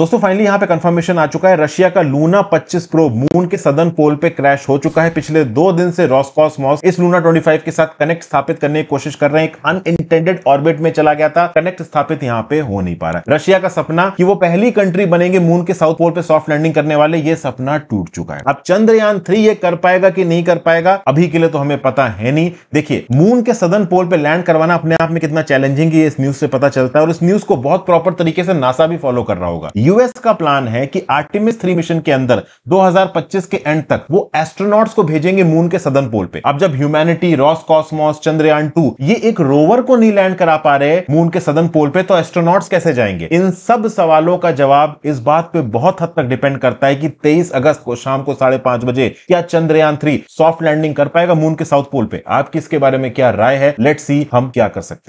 दोस्तों फाइनली यहां पे कंफर्मेशन आ चुका है रशिया का लूना 25 प्रो मून के सदन पोल पे क्रैश हो चुका है पिछले दो दिन से मॉस इस लूना 25 के साथ कनेक्ट स्थापित करने की कोशिश कर रहे हैं एक अनइंटेंडेड ऑर्बिट में चला गया था कनेक्ट स्थापित यहां पे हो नहीं पा रहा है रशिया का सपना की वो पहली कंट्री बनेंगे मून के साउथ पोल पे सॉफ्ट लैंडिंग करने वाले ये सपना टूट चुका है अब चंद्रयान थ्री ये कर पाएगा कि नहीं कर पाएगा अभी के लिए तो हमें पता है नहीं देखिये मून के सदन पोल पे लैंड करवाना अपने आप में कितना चैलेंजिंग है इस न्यूज से पता चलता है और इस न्यूज को बहुत प्रॉपर तरीके से नासा भी फॉलो कर रहा होगा यूएस का प्लान है कि आर्टिमिस थ्री मिशन के अंदर 2025 के एंड तक वो एस्ट्रोनॉट्स को भेजेंगे मून के सदन पोल पे अब जब humanity Roscosmos Chandrayaan two ये एक रोवर को नहीं लैंड करा पा रहे मून के सदन पोल पे तो एस्ट्रोनॉट्स कैसे जाएंगे इन सब सवालों का जवाब इस बात पे बहुत हद तक डिपेंड करता है कि तेईस अगस्त को शाम को साढ़े पांच बजे क्या चंद्रयान थ्री सॉफ्ट लैंडिंग कर पाएगा मून के साउथ पोल पे आपकी इसके बारे में क्या राय है लेट सी हम क्या कर सकते हैं